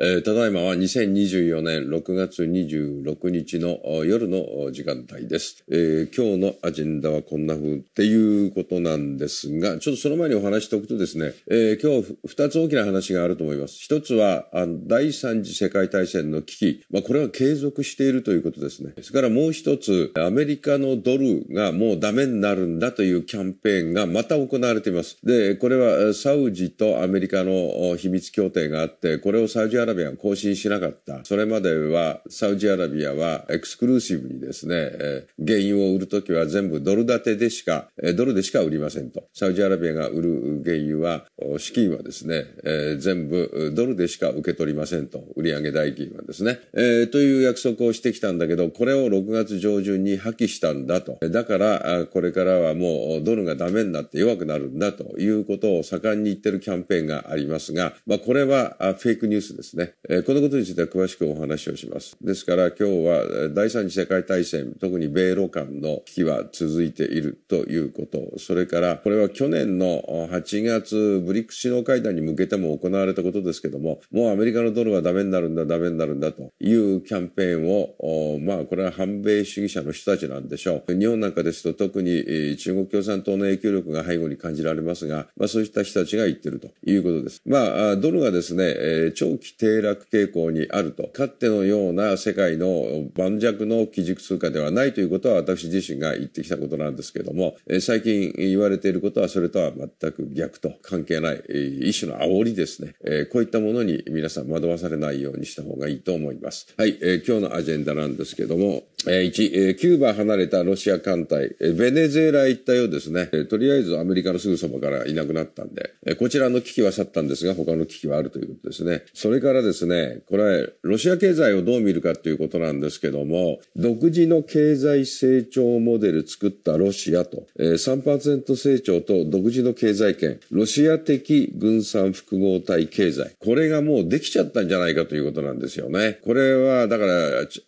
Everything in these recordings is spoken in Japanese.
えー、ただいまは2024年6月26日の夜の時間帯です、えー、今日のアジェンダはこんな風っていうことなんですが、ちょっとその前にお話しておくとですね、えー、今日二つ大きな話があると思います。一つは、あの第三次世界大戦の危機。まあ、これは継続しているということですね。それからもう一つ、アメリカのドルがもうダメになるんだというキャンペーンがまた行われています。で、これはサウジとアメリカの秘密協定があって、これをサウジジアラビアが更新しなかった。それまでは、サウジアラビアはエクスクルーシブにですね、えー、原油を売るときは全部ドル建てでしか、えー、ドルでしか売りませんと。サウジアラビアが売る原油は、資金はですね、えー、全部ドルでしか受け取りませんと。売上代金はですね。えー、という約束をしてきたんだけど、これを6月上旬に破棄したんだと。だから、これからはもうドルがダメになって弱くなるんだということを盛んに言ってるキャンペーンがありますが、まあこれはフェイクニュースです。ですね、このことについては詳しくお話をします。ですから今日は第三次世界大戦、特に米ロ間の危機は続いているということ、それからこれは去年の8月ブリック首脳会談に向けても行われたことですけども、もうアメリカのドルはダメになるんだ、ダメになるんだというキャンペーンを、まあこれは反米主義者の人たちなんでしょう。日本なんかですと特に中国共産党の影響力が背後に感じられますが、まあそういった人たちが言ってるということです。まあドルがですね、長期低落傾向にあるとかつてのような世界の盤石の基軸通貨ではないということは私自身が言ってきたことなんですけども最近言われていることはそれとは全く逆と関係ない一種の煽りですねこういったものに皆さん惑わされないようにした方がいいと思います。はい、え今日のアジェンダなんですけども1キューバ離れたロシア艦隊ベネズエラ一帯をですねとりあえずアメリカのすぐそばからいなくなったんでこちらの危機は去ったんですが他の危機はあるということですね。それからですね、これ、ロシア経済をどう見るかということなんですけども、独自の経済成長モデル作ったロシアと、えー、3%成長と独自の経済圏、ロシア的軍産複合体経済、これがもうできちゃったんじゃないかということなんですよね。これは、だから、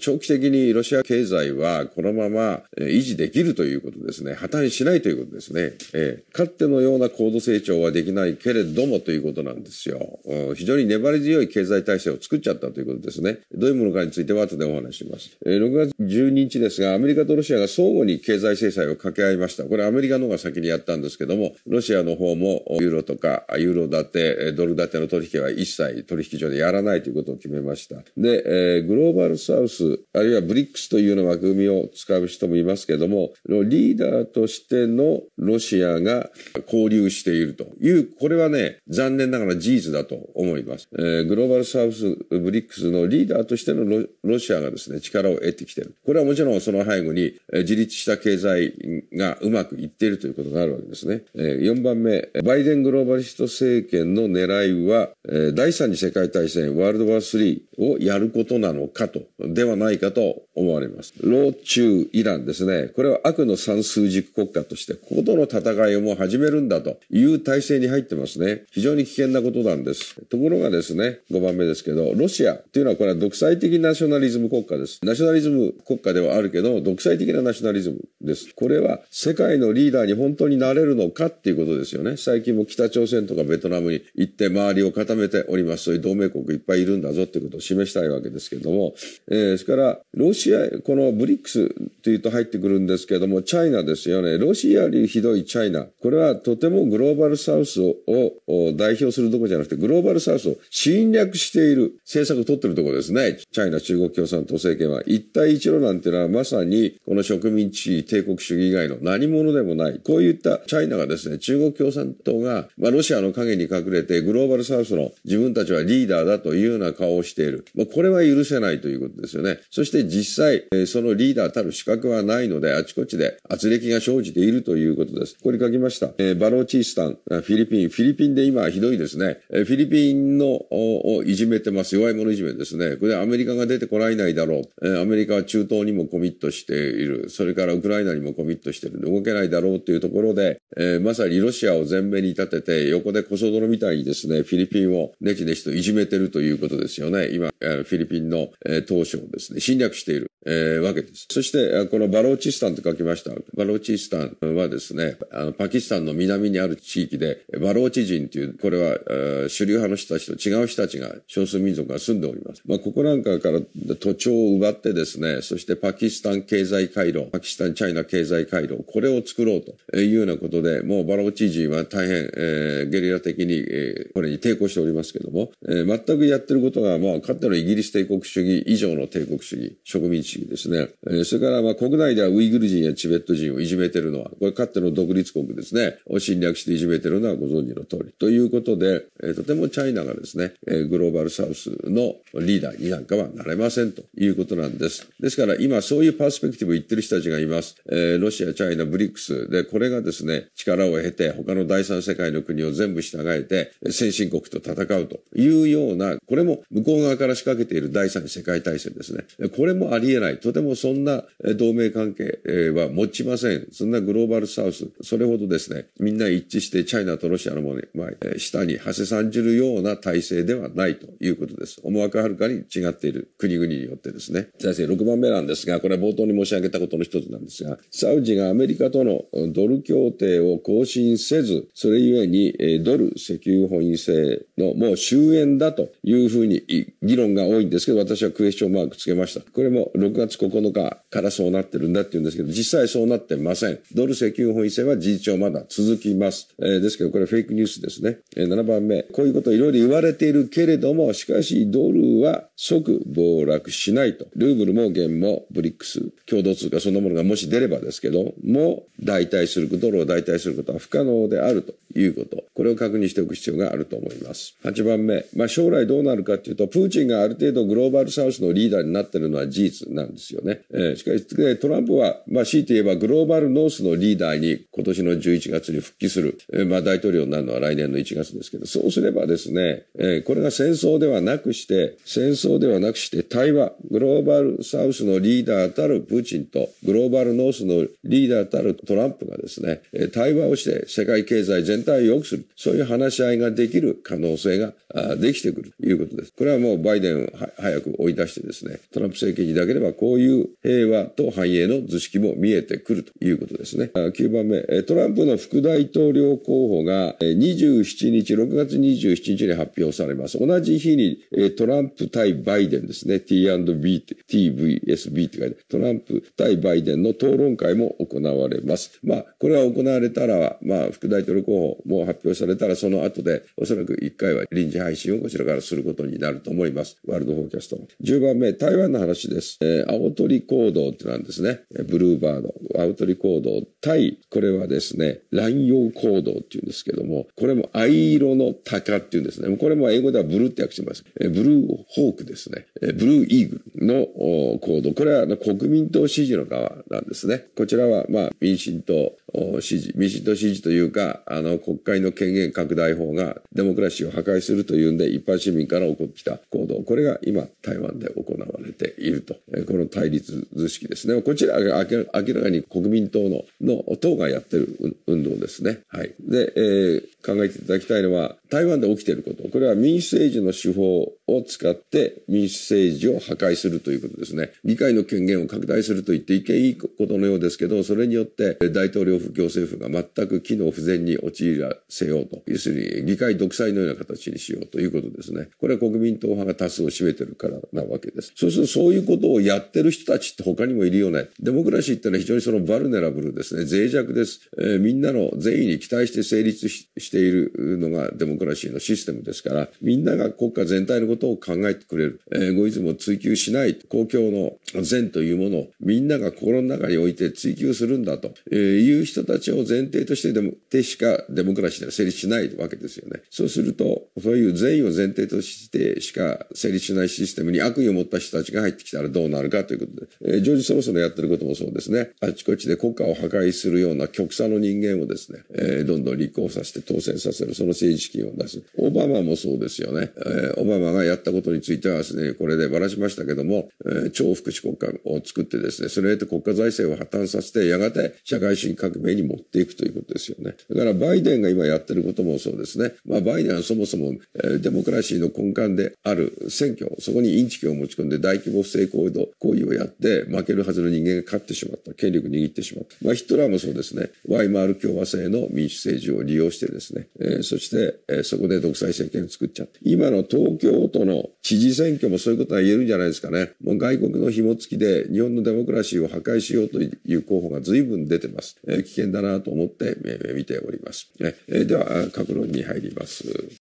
長期的にロシア経済はこのまま維持できるということですね。破綻しないということですね。えー、かつてのような高度成長はできないけれどもということなんですよ。うん、非常に粘り強い経済経済体制を作っちゃったということですね。どういうものかについては後でお話します。6月12日ですが、アメリカとロシアが相互に経済制裁を掛け合いました。これアメリカの方が先にやったんですけども、ロシアの方もユーロとか、ユーロ建て、ドル建ての取引は一切取引所でやらないということを決めました。で、えグローバルサウス、あるいはブリックスというような枠組みを使う人もいますけども、リーダーとしてのロシアが交流しているという、これはね、残念ながら事実だと思います。えー、グローバルサウスブリックスのリーダーとしてのロシアがですね、力を得てきてる。これはもちろんその背後に自立した経済がうまくいっているということがあるわけですね。4番目、バイデングローバリスト政権の狙いは、第3次世界大戦ワールドワー3をやることなのかと、ではないかと思われます。老中イランですね、これは悪の算数軸国家として、こことの戦いをもう始めるんだという体制に入ってますね。非常に危険なことなんです。ところがですね、5 5番目ですけど、ロシアっていうのはこれは独裁的ナショナリズム国家です。ナショナリズム国家ではあるけど、独裁的なナショナリズム。です。これは世界のリーダーに本当になれるのかっていうことですよね。最近も北朝鮮とかベトナムに行って周りを固めております。そういう同盟国いっぱいいるんだぞっていうことを示したいわけですけれども、えー、ですから、ロシア、このブリックスというと入ってくるんですけれども、チャイナですよね。ロシアよりひどいチャイナ。これはとてもグローバルサウスを代表するとこじゃなくて、グローバルサウスを侵略している政策を取ってるとこですね。チャイナ中国共産党政権は一帯一路なんていうのはまさにこの植民地帝国主義以外の何者でもない。こういったチャイナがですね、中国共産党が、まあ、ロシアの陰に隠れてグローバルサウスの自分たちはリーダーだというような顔をしている。まあ、これは許せないということですよね。そして実際、えそのリーダーたる資格はないので、あちこちで圧力が生じているということです。ここに書きました。えバローチースタン、フィリピン、フィリピンで今ひどいですね。えフィリピンのをいじめてます。弱い者いじめですね。これアメリカが出てこられないだろう。えアメリカは中東にもコミットしている。それからウクライナイナにもコミットしてるんで動けないだろうというところで、えー、まさにロシアを前面に立てて、横で小僧泥みたいにですね、フィリピンをネチネチといじめてるということですよね。今、フィリピンの、えー、当初をですね、侵略している。えー、わけです。そして、このバローチスタンと書きました。バローチスタンはですね、あの、パキスタンの南にある地域で、バローチ人という、これは、主流派の人たちと違う人たちが、少数民族が住んでおります。まあ、ここなんかから土地を奪ってですね、そしてパキスタン経済回廊、パキスタンチャイナ経済回廊、これを作ろうというようなことで、もうバローチ人は大変、えー、ゲリラ的に、えー、これに抵抗しておりますけども、えー、全くやってることが、まあ、かつてのイギリス帝国主義以上の帝国主義、植民地ですね、えそれからま国内ではウイグル人やチベット人をいじめてるのは、これかつての独立国ですね、を侵略していじめてるのはご存知の通り。ということで、えとてもチャイナがですね、えグローバルサウスのリーダーになんかはなれませんということなんです。ですから今そういうパースペクティブを言ってる人たちがいます。えロシア、チャイナ、ブリックスで、これがですね、力を経て他の第三世界の国を全部従えて、先進国と戦うというような、これも向こう側から仕掛けている第三次世界大戦ですね。これもあり得ない。とてもそんな同盟関係は持ちません。そんなグローバルサウス、それほどですね、みんな一致してチャイナとロシアのものまあ、下に馳せさんじるような体制ではないということです。思惑はるかに違っている国々によってですね。先生、6番目なんですが、これは冒頭に申し上げたことの一つなんですが、サウジがアメリカとのドル協定を更新せず、それゆえにドル石油本位制のもう終焉だというふうに議論が多いんですけど、私はクエスチョンマークつけました。これも6 6月9日からそうなってるんだって言うんですけど、実際そうなってません。ドル石油本位制は事実上まだ続きます。えー、ですけど、これフェイクニュースですね。えー、7番目。こういうこといろいろ言われているけれども、しかしドルは即暴落しないと。ルーブルも元もブリックス、共同通貨そのものがもし出ればですけど、も代替する、ドルを代替することは不可能であるということ。これを確認しておく必要があると思います。8番目。まあ、将来どうなるかっていうと、プーチンがある程度グローバルサウスのリーダーになってるのは事実。なんですよね。えー、しかし、トランプは、まあ、強いて言えばグローバルノースのリーダーに今年の11月に復帰する。えー、まあ、大統領になるのは来年の1月ですけど、そうすればですね、えー、これが戦争ではなくして、戦争ではなくして対話、グローバルサウスのリーダーたるプーチンと、グローバルノースのリーダーたるトランプがですね、対話をして世界経済全体を良くする、そういう話し合いができる可能性ができてくるということです。これはもうバイデンを早く追い出してですね、トランプ政権にだければこういう平和と繁栄の図式も見えてくるということですね。9番目、トランプの副大統領候補が27日、6月27日に発表されます。同じ日にトランプ対バイデンですね、T&B、TVSB って書いて、トランプ対バイデンの討論会も行われます。まあ、これは行われたら、まあ、副大統領候補も発表されたら、その後で、おそらく1回は臨時配信をこちらからすることになると思います。ワールドフォーキャスト。10番目、台湾の話です。えー青鳥行動ってなんですね。ブルーバード、青鳥行動対、これはですね、乱用行動っていうんですけども、これも藍色の鷹っていうんですね。これも英語ではブルーって訳します。えブルーホークですね。えブルーイーグルの行動。これはあの国民党支持の側なんですね。こちらは、まあ、民進党支持。民進党支持というか、あの、国会の権限拡大法がデモクラシーを破壊するというんで、一般市民から起こってきた行動。これが今、台湾で行われていると。えこの対立図式ですね。こちらが明らかに国民党のの党がやってる運動ですね。はい。で、えー、考えていただきたいのは、台湾で起きていること。これは民主政治の手法を使って民主政治を破壊するということですね。議会の権限を拡大すると言って一見いいことのようですけど、それによって大統領府行政府が全く機能不全に陥らせようと。要するに議会独裁のような形にしようということですね。これは国民党派が多数を占めてるからなわけです。そうするとそういうことをやってる人たちって他にもいるよね。デモクラシーってのは非常にそのバルネラブルですね。脆弱です。えー、みんなの善意に期待して成立してているのがデモクラシーのシステムですから、みんなが国家全体のことを考えてくれる、えー、ゴイズムを追求しない公共の善というものをみんなが心の中に置いて追求するんだとえいう人たちを前提としてでも、でしかデモクラシーでは成立しないわけですよね。そうすると、そういう善意を前提としてしか成立しないシステムに悪意を持った人たちが入ってきたらどうなるかということで、えー、ジョージ・ソロスのやってることもそうですね。あちこちで国家を破壊するような極左の人間をですね、えー、どんどん立候補させて当染させる、その政治資金を出す。オバマもそうですよね。えー、オバマがやったことについてはすね、これでばらしましたけども、えー、超福祉国家を作ってですね、それへて国家財政を破綻させて、やがて社会主義革命に持っていくということですよね。だからバイデンが今やってることもそうですね。まあバイデンはそもそも、えー、デモクラシーの根幹である選挙、そこにインチキを持ち込んで大規模不正行為行為をやって、負けるはずの人間が勝ってしまった。権力握ってしまった。まあヒットラーもそうですね。ワイマール共和制の民主政治を利用してですね、ですね、えー、そして、えー、そこで独裁政権を作っちゃって今の東京都の知事選挙もそういうことは言えるんじゃないですかねもう外国の紐付きで日本のデモクラシーを破壊しようという候補が随分出てます、えー、危険だなと思って、えー、見ております、えー、では各論に入ります